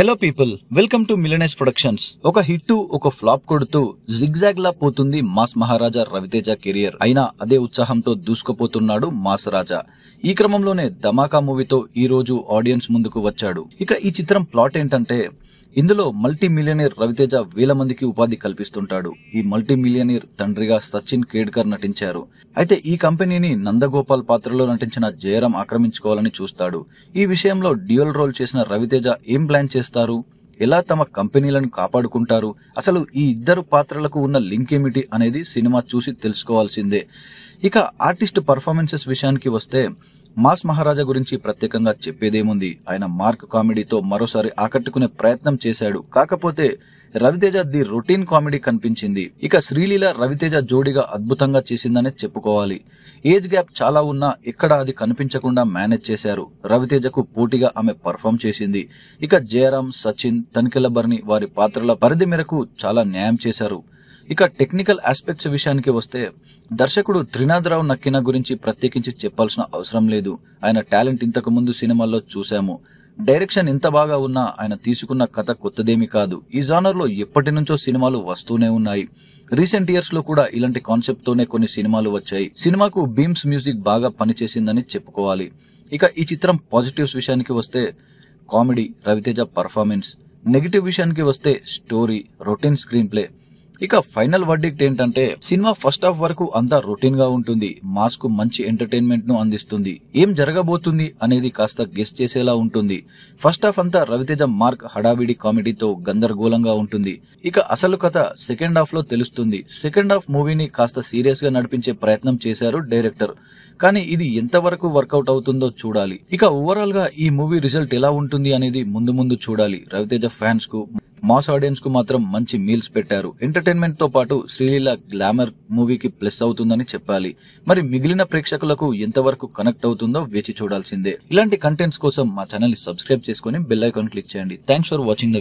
hello people welcome to Milanese productions ఒక hit ఒక flop కొడుతూ జిగ్జాగ్ లా పోతుంది మాస్ మహారాజా రవితేజ కెరియర్ అయినా అదే ఉత్సాహంతో దూసుకుపోతున్నాడు మాస్ రాజా ఈ క్రమంలోనే ధమాకా మూవీతో ఈ రోజు ఆడియన్స్ ముందుకు వచ్చాడు ఇక ఈ చిత్రం ప్లాట్ ఏంటంటే ఇందులో మల్టీ మిలియనీర్ రవితేజ వేల మందికి ఉపాధి కల్పిస్తుంటాడు ఈ మల్టీ మిలియనీర్ తండ్రిగా సచిన్ కేడ్కర్ నటించారు అయితే ఈ కంపెనీని నందగోపాల్ పాత్రలో నటించిన జయరాం ఆక్రమించుకోవాలని చూస్తాడు ఈ విషయంలో డ్యూయల్ రోల్ చేసిన రవితేజ ఏం ప్లాన్ చేస్తారు ఎలా తమ కంపెనీలను కాపాడుకుంటారు అసలు ఈ ఇద్దరు పాత్రలకు ఉన్న లింక్ ఏమిటి అనేది సినిమా చూసి తెలుసుకోవాల్సిందే ఇక ఆర్టిస్ట్ పర్ఫార్మెన్సెస్ విషయానికి వస్తే మాస్ మహారాజా గురించి ప్రత్యేకంగా చెప్పేదేముంది ఆయన మార్క్ కామెడీతో మరోసారి ఆకట్టుకునే ప్రయత్నం చేశాడు కాకపోతే రవితేజ ది రొటీన్ కామెడీ కనిపించింది ఇక శ్రీలీల రవితేజ జోడిగా అద్భుతంగా చేసిందనే చెప్పుకోవాలి ఏజ్ గ్యాప్ చాలా ఉన్నా ఇక్కడ అది కనిపించకుండా మేనేజ్ చేశారు రవితేజకు పోటీగా ఆమె పర్ఫామ్ చేసింది ఇక జయరాం సచిన్ తనికెలబర్ని వారి పాత్రల పరిధి మేరకు చాలా న్యాయం చేశారు ఇక టెక్నికల్ ఆస్పెక్ట్స్ విషయానికి వస్తే దర్శకుడు త్రినాథరావు నక్కిన గురించి ప్రత్యేకించి చెప్పాల్సిన అవసరం లేదు ఆయన టాలెంట్ ఇంతకు ముందు సినిమాల్లో చూశాము డైరెక్షన్ ఇంత బాగా ఉన్నా ఆయన తీసుకున్న కథ కొత్తదేమీ కాదు ఈ జానర్లో ఎప్పటి నుంచో సినిమాలు వస్తూనే ఉన్నాయి రీసెంట్ ఇయర్స్ లో కూడా ఇలాంటి కాన్సెప్ట్ తోనే కొన్ని సినిమాలు వచ్చాయి సినిమాకు బీమ్స్ మ్యూజిక్ బాగా పనిచేసిందని చెప్పుకోవాలి ఇక ఈ చిత్రం పాజిటివ్స్ విషయానికి వస్తే కామెడీ రవితేజ పర్ఫార్మెన్స్ నెగిటివ్ విషయానికి వస్తే స్టోరీ రొటీన్ స్క్రీన్ ప్లే ఇక ఫైనల్ వర్డిక్ట్ ఏంటంటే సినిమా ఫస్ట్ హాఫ్ వరకు అంతా రొటీన్ గా ఉంటుంది మాస్ కు మంచి ఎంటర్టైన్మెంట్ ను అందిస్తుంది ఏం జరగబోతుంది అనేది కాస్త గెస్ చేసేలా ఉంటుంది ఫస్ట్ హాఫ్ అంతా రవితేజ మార్క్ హడావిడి కామెడీతో గందరగోళంగా ఉంటుంది ఇక అసలు కథ సెకండ్ హాఫ్ లో తెలుస్తుంది సెకండ్ హాఫ్ మూవీని కాస్త సీరియస్ గా నడిపించే ప్రయత్నం చేశారు డైరెక్టర్ కానీ ఇది ఎంతవరకు వర్కౌట్ అవుతుందో చూడాలి ఇక ఓవరాల్ గా ఈ మూవీ రిజల్ట్ ఎలా ఉంటుంది అనేది ముందు ముందు చూడాలి రవితేజ ఫ్యాన్స్ కు మాస్ ఆడియన్స్ కు మాత్రం మంచి మీల్స్ పెట్టారు ఎంటర్టైన్మెంట్ తో పాటు శ్రీలీల గ్లామర్ మూవీకి ప్లస్ అవుతుందని చెప్పాలి మరి మిగిలిన ప్రేక్షకులకు ఎంతవరకు కనెక్ట్ అవుతుందో వేచి చూడాల్సిందే ఇలాంటి కంటెంట్స్ కోసం మా ఛానల్ ని సబ్స్క్రైబ్ చేసుకుని బెల్ ఐకాన్ క్లిక్ చేయండి థ్యాంక్స్ ఫర్ వాచింగ్ ద